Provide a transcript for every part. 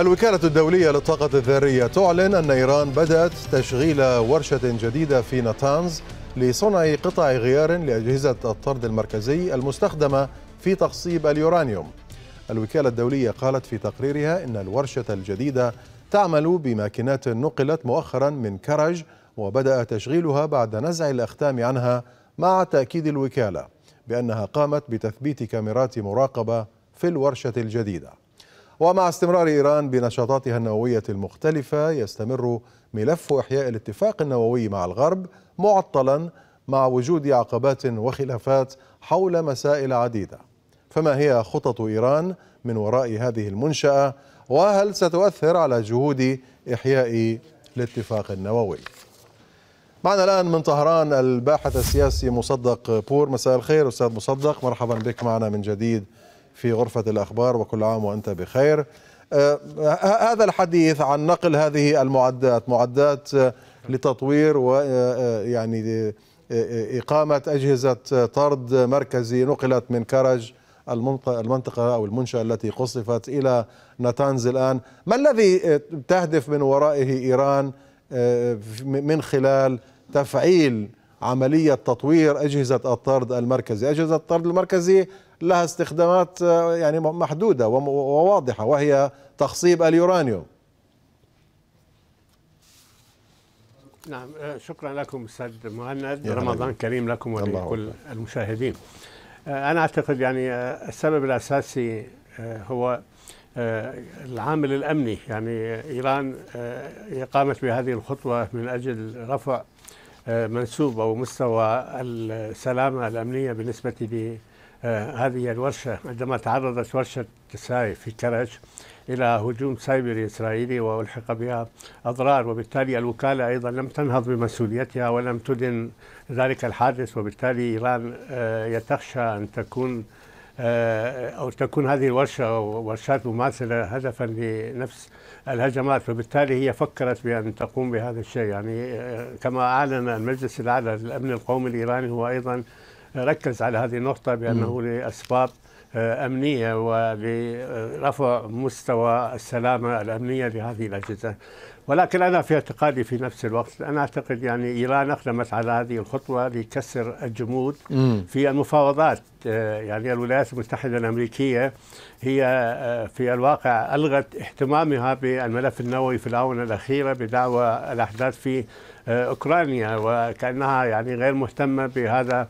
الوكالة الدولية للطاقة الذرية تعلن أن إيران بدأت تشغيل ورشة جديدة في نتانز لصنع قطع غيار لأجهزة الطرد المركزي المستخدمة في تخصيب اليورانيوم الوكالة الدولية قالت في تقريرها إن الورشة الجديدة تعمل بماكينات نقلت مؤخرا من كرج وبدأ تشغيلها بعد نزع الأختام عنها مع تأكيد الوكالة بأنها قامت بتثبيت كاميرات مراقبة في الورشة الجديدة ومع استمرار إيران بنشاطاتها النووية المختلفة يستمر ملف إحياء الاتفاق النووي مع الغرب معطلا مع وجود عقبات وخلافات حول مسائل عديدة فما هي خطط إيران من وراء هذه المنشأة وهل ستؤثر على جهود إحياء الاتفاق النووي معنا الآن من طهران الباحث السياسي مصدق بور مساء الخير أستاذ مصدق مرحبا بك معنا من جديد في غرفة الأخبار وكل عام وأنت بخير آه، آه، هذا الحديث عن نقل هذه المعدات معدات آه، لتطوير ويعني إقامة أجهزة طرد مركزي نقلت من كرج المنطقة أو المنشأة التي قصفت إلى نتانز الآن ما الذي تهدف من ورائه إيران من خلال تفعيل عملية تطوير أجهزة الطرد المركزي أجهزة الطرد المركزي لها استخدامات آه، يعني محدودة وواضحة وهي تخصيب اليورانيوم نعم آه، شكرا لكم استاذ مهند رمضان كريم لكم ولكل المشاهدين آه، انا اعتقد يعني السبب الاساسي هو العامل الامني يعني ايران قامت بهذه الخطوه من اجل رفع منسوب أو مستوى السلامة الأمنية بالنسبة لهذه الورشة عندما تعرضت ورشة ساي في كرج إلى هجوم سايبري إسرائيلي وألحق بها أضرار وبالتالي الوكالة أيضا لم تنهض بمسؤوليتها ولم تدن ذلك الحادث وبالتالي إيران آه، يتخشى أن تكون آه، أو تكون هذه الورشة أو ورشات مماثلة هدفا لنفس الهجمات فبالتالي هي فكرت بأن تقوم بهذا الشيء يعني آه، كما أعلن المجلس الأعلى للأمن القومي الإيراني هو أيضا ركز على هذه النقطة بأنه لأسباب آه، أمنية ولرفع مستوى السلامة الأمنية لهذه الأجهزة ولكن أنا في اعتقادي في نفس الوقت أنا أعتقد يعني إيران أقدمت على هذه الخطوة لكسر الجمود في المفاوضات آه، يعني الولايات المتحدة الأمريكية هي آه، في الواقع ألغت اهتمامها بالملف النووي في الآونة الأخيرة بدعوى الأحداث في آه، أوكرانيا وكأنها يعني غير مهتمة بهذا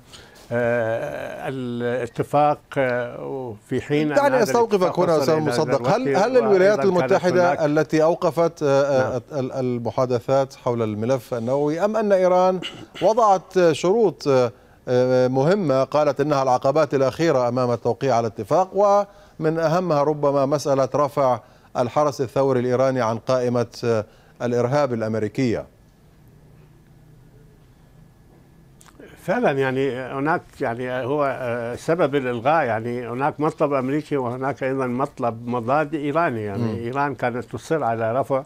آه، الاتفاق آه، في حين دعني استوقفك هنا استاذ مصدق هل هل الولايات المتحده التي اوقفت آه، نعم. المحادثات حول الملف النووي ام ان ايران وضعت شروط مهمه قالت انها العقبات الاخيره امام التوقيع على الاتفاق ومن اهمها ربما مساله رفع الحرس الثوري الايراني عن قائمه الارهاب الامريكيه فعلا يعني هناك يعني هو آه، سبب الالغاء يعني هناك مطلب امريكي وهناك ايضا مطلب مضاد ايراني يعني م. ايران كانت تصر على رفع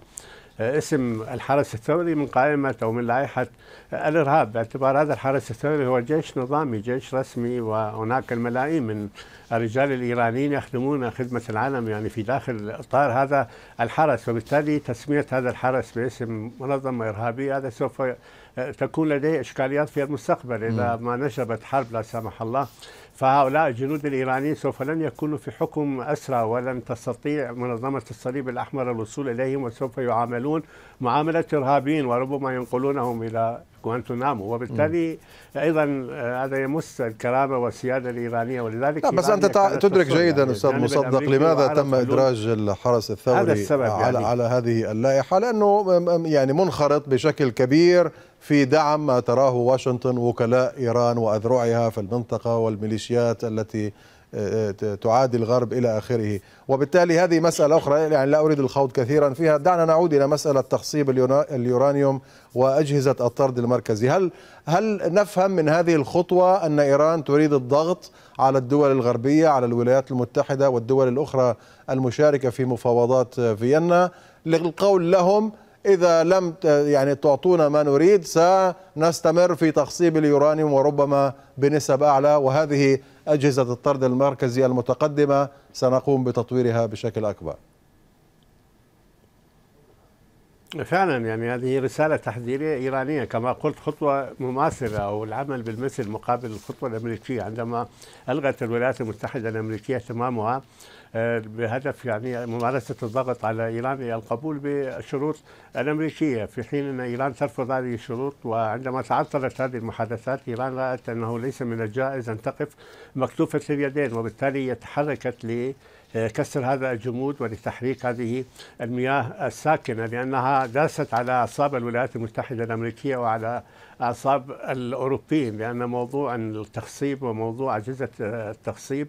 آه، اسم الحرس الثوري من قائمة أو من لائحة آه، الإرهاب باعتبار هذا الحرس الثوري هو جيش نظامي جيش رسمي وهناك الملايين من الرجال الإيرانيين يخدمون خدمة العالم يعني في داخل إطار هذا الحرس وبالتالي تسمية هذا الحرس باسم منظمة إرهابية هذا سوف آه، تكون لديه إشكاليات في المستقبل إذا ما نشبت حرب لا سمح الله فهؤلاء الجنود الإيرانيين سوف لن يكونوا في حكم أسرى ولن تستطيع منظمة الصليب الأحمر الوصول إليهم وسوف يعاملون معاملة إرهابيين وربما ينقلونهم إلى غوانتنامو نعم، وبالتالي ايضا آه، هذا يمس الكرامه والسياده الايرانيه ولذلك لا بس انت تدرك جيدا يعني استاذ مصدق لماذا تم ادراج الحرس الثوري هذا السبب على, يعني. على هذه اللائحه لانه يعني منخرط بشكل كبير في دعم ما تراه واشنطن وكلاء ايران واذرعها في المنطقه والميليشيات التي تعادي الغرب الى اخره، وبالتالي هذه مساله اخرى يعني لا اريد الخوض كثيرا فيها، دعنا نعود الى مساله تخصيب اليورانيوم واجهزه الطرد المركزي، هل هل نفهم من هذه الخطوه ان ايران تريد الضغط على الدول الغربيه على الولايات المتحده والدول الاخرى المشاركه في مفاوضات فيينا للقول لهم إذا لم يعني تعطونا ما نريد سنستمر في تخصيب اليورانيوم وربما بنسب أعلى وهذه أجهزة الطرد المركزي المتقدمة سنقوم بتطويرها بشكل أكبر فعلا يعني هذه رسالة تحذيرية إيرانية كما قلت خطوة مماثلة أو العمل بالمثل مقابل الخطوة الأمريكية عندما ألغت الولايات المتحدة الأمريكية تمامها آه، بهدف يعني ممارسة الضغط على إيران القبول بالشروط الأمريكية في حين أن إيران ترفض هذه الشروط وعندما تعطلت هذه المحادثات إيران رأت أنه ليس من الجائز أن تقف مكتوفة اليدين وبالتالي تحركت ل كسر هذا الجمود ولتحريك هذه المياه الساكنة لأنها داست على أعصاب الولايات المتحدة الأمريكية وعلى أعصاب الأوروبيين لأن موضوع التخصيب وموضوع أجهزة التخصيب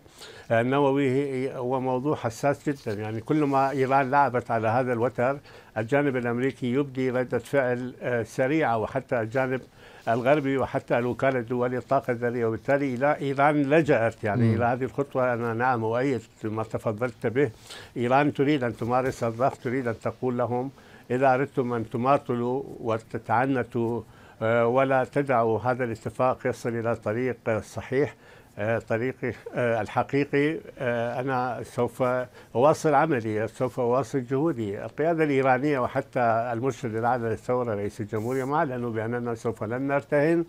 النووي هو موضوع حساس جدا يعني كلما إيران لعبت على هذا الوتر الجانب الأمريكي يبدي ردة فعل سريعة وحتى الجانب الغربي وحتى الوكالة الدولية للطاقة الذرية وبالتالي إلى إيران لجأت يعني م. إلى هذه الخطوة أنا نعم أؤيد ما تفضلت به إيران تريد أن تمارس الضغط تريد أن تقول لهم إذا أردتم أن تماطلوا وتتعنتوا آه، ولا تدعوا هذا الاتفاق يصل إلى طريق صحيح آه، طريقي آه، الحقيقي آه، أنا سوف أواصل عملي سوف أواصل جهودي القيادة الإيرانية وحتى المرشد الأعلى للثورة رئيس الجمهورية ما أعلنوا بأننا سوف لن نرتهن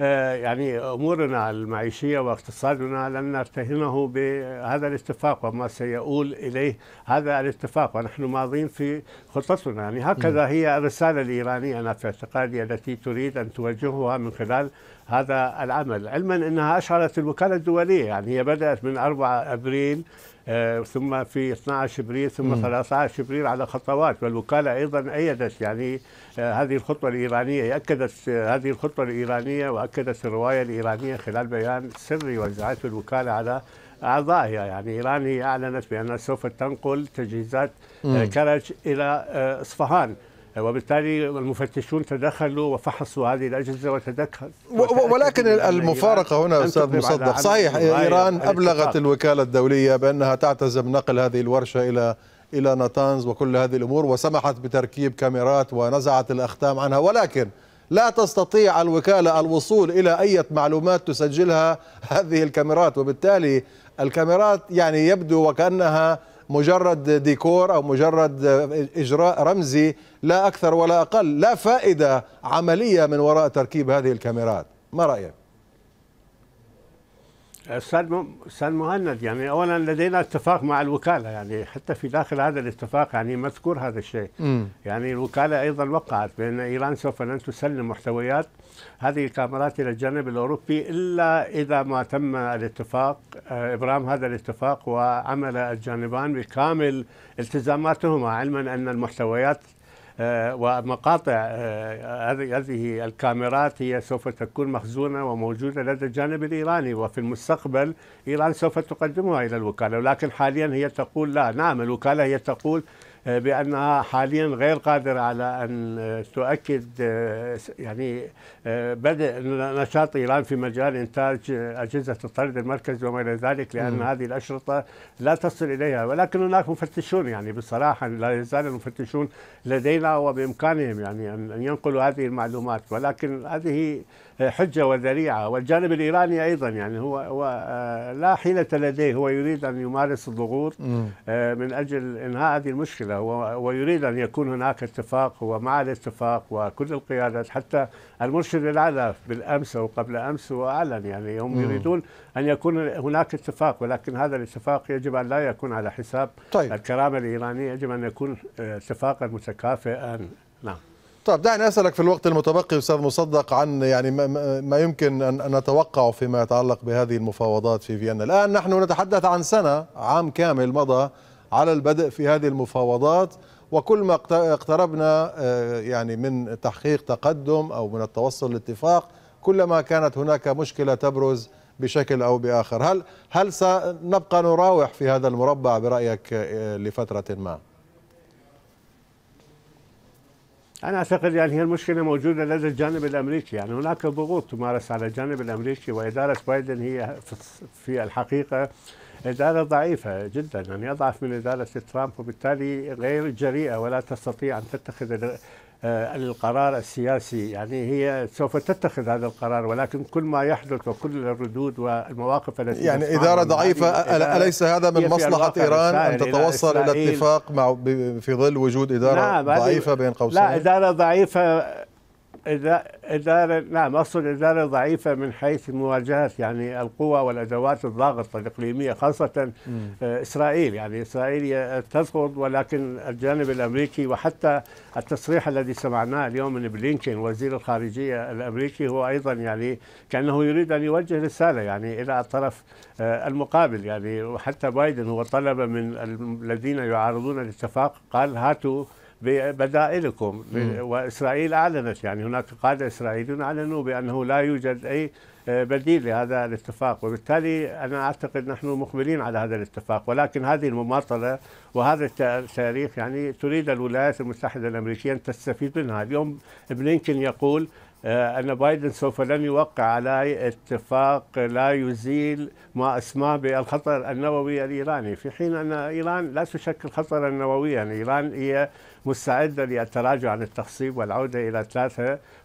يعني أمورنا المعيشية واقتصادنا لن نرتهنه بهذا الاتفاق وما سيؤول إليه هذا الاتفاق ونحن ماضين في خطتنا يعني هكذا هي الرسالة الإيرانية أنا في اعتقادي التي تريد أن توجهها من خلال هذا العمل علما أنها أشعرت الوكالة الدولية يعني هي بدأت من 4 أبريل آه ثم في 12 ابريل ثم 13 ابريل على خطوات والوكاله ايضا ايدت يعني آه هذه الخطوه الايرانيه اكدت آه هذه الخطوه الايرانيه واكدت الروايه الايرانيه خلال بيان سري وزعته الوكاله على اعضائها يعني ايران هي اعلنت بانها سوف تنقل تجهيزات آه، كرج الى آه، اصفهان وبالتالي المفتشون تدخلوا وفحصوا هذه الاجهزه وتدخل ولكن المفارقه هنا استاذ مصدق صحيح ايران ابلغت الوكاله الدوليه بانها تعتزم نقل هذه الورشه الى الى نتانز وكل هذه الامور وسمحت بتركيب كاميرات ونزعت الاختام عنها ولكن لا تستطيع الوكاله الوصول الى اي معلومات تسجلها هذه الكاميرات وبالتالي الكاميرات يعني يبدو وكانها مجرد ديكور أو مجرد إجراء رمزي لا أكثر ولا أقل لا فائدة عملية من وراء تركيب هذه الكاميرات ما رأيك؟ استاذ استاذ مهند يعني اولا لدينا اتفاق مع الوكاله يعني حتى في داخل هذا الاتفاق يعني مذكور هذا الشيء م. يعني الوكاله ايضا وقعت بان ايران سوف لن تسلم محتويات هذه الكاميرات الى الجانب الاوروبي الا اذا ما تم الاتفاق آه، ابرام هذا الاتفاق وعمل الجانبان بكامل التزاماتهما علما ان المحتويات آه، ومقاطع آه، هذه الكاميرات هي سوف تكون مخزونة وموجودة لدى الجانب الإيراني وفي المستقبل إيران سوف تقدمها إلى الوكالة ولكن حاليا هي تقول لا نعم الوكالة هي تقول بانها حاليا غير قادره على ان تؤكد يعني بدء نشاط ايران في مجال انتاج اجهزه الطرد المركزي وما الى ذلك لان هذه الاشرطه لا تصل اليها ولكن هناك مفتشون يعني بصراحه لا يزال المفتشون لدينا وبامكانهم يعني ان ينقلوا هذه المعلومات ولكن هذه حجه وذريعه والجانب الايراني ايضا يعني هو, هو آه، لا حيله لديه هو يريد ان يمارس الضغوط آه، من اجل انهاء هذه المشكله ويريد ان يكون هناك اتفاق هو مع الاتفاق وكل القيادات حتى المرشد الاعلى بالامس او قبل امس هو اعلن يعني هم يريدون ان يكون هناك اتفاق ولكن هذا الاتفاق يجب ان لا يكون على حساب طيب. الكرامه الايرانيه يجب ان يكون آه، اتفاقا متكافئا نعم طيب دعني اسالك في الوقت المتبقي استاذ مصدق عن يعني ما يمكن ان نتوقعه فيما يتعلق بهذه المفاوضات في فيينا، الان نحن نتحدث عن سنه عام كامل مضى على البدء في هذه المفاوضات وكل ما اقتربنا آه، يعني من تحقيق تقدم او من التوصل لاتفاق كلما كانت هناك مشكله تبرز بشكل او باخر، هل هل سنبقى نراوح في هذا المربع برايك آه، لفتره ما؟ أنا أعتقد يعني هي المشكلة موجودة لدى الجانب الأمريكي يعني هناك ضغوط تمارس على الجانب الأمريكي وإدارة بايدن هي في الحقيقة إدارة ضعيفة جدا يعني أضعف من إدارة ترامب وبالتالي غير جريئة ولا تستطيع أن تتخذ آه، القرار السياسي يعني هي سوف تتخذ هذا القرار ولكن كل ما يحدث وكل الردود والمواقف التي يعني إدارة ضعيفة يعني أليس هذا من مصلحة إيران أن تتوصل إلى, اتفاق مع في ظل وجود إدارة نعم، ضعيفة بين قوسين لا إدارة ضعيفة إدارة نعم أصل إدارة ضعيفة من حيث مواجهة يعني القوى والأدوات الضاغطة الإقليمية خاصة آه، إسرائيل يعني إسرائيل تضغط ولكن الجانب الأمريكي وحتى التصريح الذي سمعناه اليوم من بلينكين وزير الخارجية الأمريكي هو أيضا يعني كأنه يريد أن يوجه رسالة يعني إلى الطرف آه، المقابل يعني وحتى بايدن هو طلب من الذين يعارضون الاتفاق قال هاتوا ببدائلكم وإسرائيل أعلنت يعني هناك قادة إسرائيليون أعلنوا بأنه لا يوجد أي آه، بديل لهذا الاتفاق وبالتالي أنا أعتقد نحن مقبلين على هذا الاتفاق ولكن هذه المماطلة وهذا التاريخ يعني تريد الولايات المتحدة الأمريكية أن تستفيد منها اليوم بلينكن يقول آه، أن بايدن سوف لن يوقع على اتفاق لا يزيل ما أسماه بالخطر النووي الإيراني في حين أن إيران لا تشكل خطرا نوويا إيران هي مستعدة للتراجع عن التخصيب والعودة إلى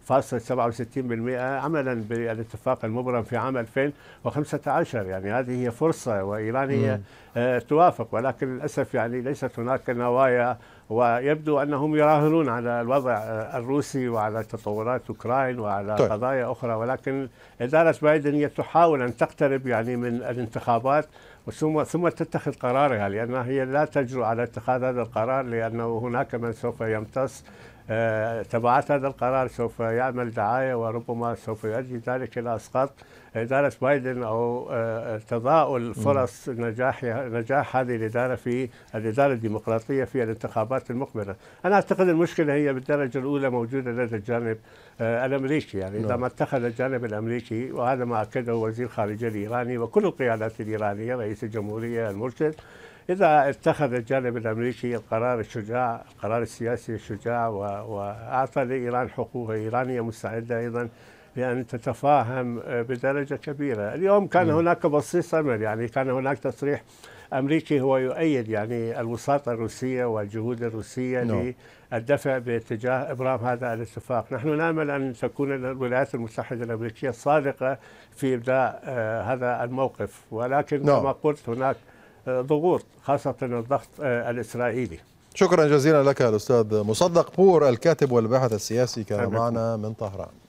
3.67% عملا بالاتفاق المبرم في عام 2015 يعني هذه هي فرصة وإيران هي آه، توافق ولكن للأسف يعني ليست هناك نوايا ويبدو انهم يراهنون على الوضع الروسي وعلى تطورات اوكراين وعلى طيب. قضايا اخرى ولكن اداره بايدن هي تحاول ان تقترب يعني من الانتخابات ثم ثم تتخذ قرارها لانها هي لا تجرؤ على اتخاذ هذا القرار لانه هناك من سوف يمتص آه، تبعات هذا القرار سوف يعمل دعاية وربما سوف يؤدي ذلك إلى إسقاط إدارة بايدن أو آه، تضاؤل فرص نجاح نجاح هذه الإدارة في الإدارة الديمقراطية في الانتخابات المقبلة أنا أعتقد المشكلة هي بالدرجة الأولى موجودة لدى الجانب آه، الأمريكي يعني إذا نعم. ما اتخذ الجانب الأمريكي وهذا ما أكده وزير الخارجية الإيراني وكل القيادات الإيرانية رئيس الجمهورية المرشد إذا اتخذ الجانب الأمريكي القرار الشجاع القرار السياسي الشجاع وأعطى لإيران حقوقها إيران هي مستعدة أيضا لأن تتفاهم بدرجة كبيرة اليوم كان هناك بصيص أمل يعني كان هناك تصريح أمريكي هو يؤيد يعني الوساطة الروسية والجهود الروسية no. نعم. للدفع باتجاه إبرام هذا الاتفاق نحن نأمل أن تكون الولايات المتحدة الأمريكية صادقة في إبداء آه، هذا الموقف ولكن no. نعم. كما قلت هناك ضغوط خاصة الضغط آه، الإسرائيلي شكرا جزيلا لك الأستاذ مصدق بور الكاتب والباحث السياسي كان معنا من طهران